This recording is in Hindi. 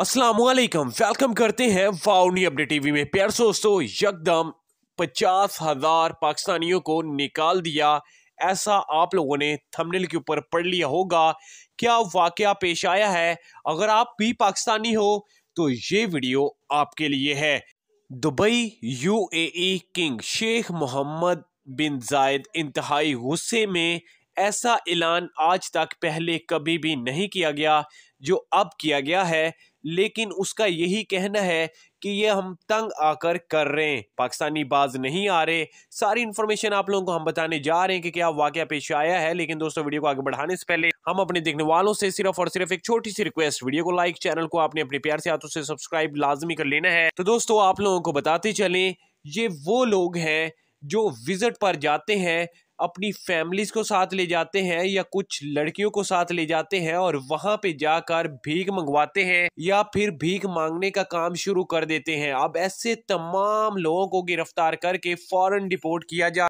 अस्सलाम वालेकुम वेलकम करते हैं वाउनी अपडेट टीवी में प्यार दोस्तों यकदम पचास हज़ार पाकिस्तानियों को निकाल दिया ऐसा आप लोगों ने थंबनेल के ऊपर पढ़ लिया होगा क्या वाक़ पेश आया है अगर आप भी पाकिस्तानी हो तो ये वीडियो आपके लिए है Dubai UAE king Sheikh Mohammed bin Zayed इंतहाई गुस्से में ऐसा ऐलान आज तक पहले कभी भी नहीं किया गया जो अब किया गया है लेकिन उसका यही कहना है कि ये हम तंग आकर कर रहे हैं पाकिस्तानी बाज नहीं आ रहे सारी इन्फॉर्मेशन आप लोगों को हम बताने जा रहे हैं कि क्या वाक्य पेश आया है लेकिन दोस्तों वीडियो को आगे बढ़ाने से पहले हम अपने देखने वालों से सिर्फ और सिर्फ एक छोटी सी रिक्वेस्ट वीडियो को लाइक चैनल को आपने अपने प्यार से हाथों से सब्सक्राइब लाजमी कर लेना है तो दोस्तों आप लोगों को बताते चले ये वो लोग हैं जो विजिट पर जाते हैं अपनी फैमिलीज़ को साथ ले जाते हैं या कुछ लड़कियों को साथ ले जाते हैं और वहाँ पे जाकर भीख मंगवाते हैं या फिर भीख मांगने का काम शुरू कर देते हैं अब ऐसे तमाम लोगों को गिरफ्तार करके फॉरन डिपोर्ट किया जा